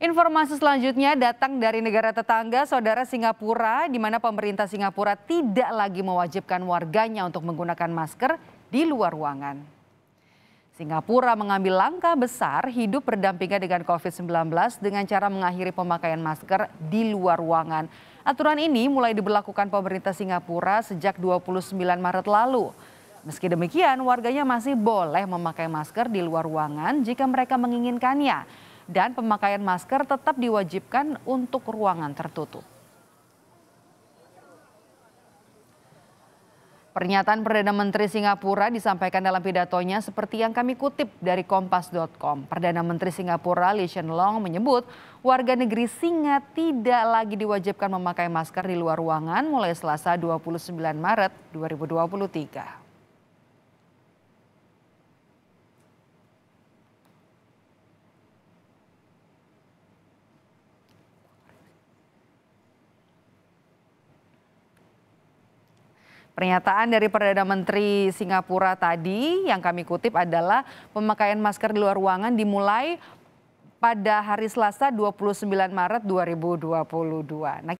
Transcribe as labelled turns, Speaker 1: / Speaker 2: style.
Speaker 1: Informasi selanjutnya datang dari negara tetangga, saudara Singapura, di mana pemerintah Singapura tidak lagi mewajibkan warganya untuk menggunakan masker di luar ruangan. Singapura mengambil langkah besar hidup berdampingan dengan COVID-19 dengan cara mengakhiri pemakaian masker di luar ruangan. Aturan ini mulai diberlakukan pemerintah Singapura sejak 29 Maret lalu. Meski demikian, warganya masih boleh memakai masker di luar ruangan jika mereka menginginkannya dan pemakaian masker tetap diwajibkan untuk ruangan tertutup. Pernyataan Perdana Menteri Singapura disampaikan dalam pidatonya seperti yang kami kutip dari kompas.com. Perdana Menteri Singapura Lee Hsien Long menyebut warga negeri Singa tidak lagi diwajibkan memakai masker di luar ruangan mulai Selasa 29 Maret 2023. Pernyataan dari Perdana Menteri Singapura tadi yang kami kutip adalah pemakaian masker di luar ruangan dimulai pada hari Selasa 29 Maret 2022. Nah,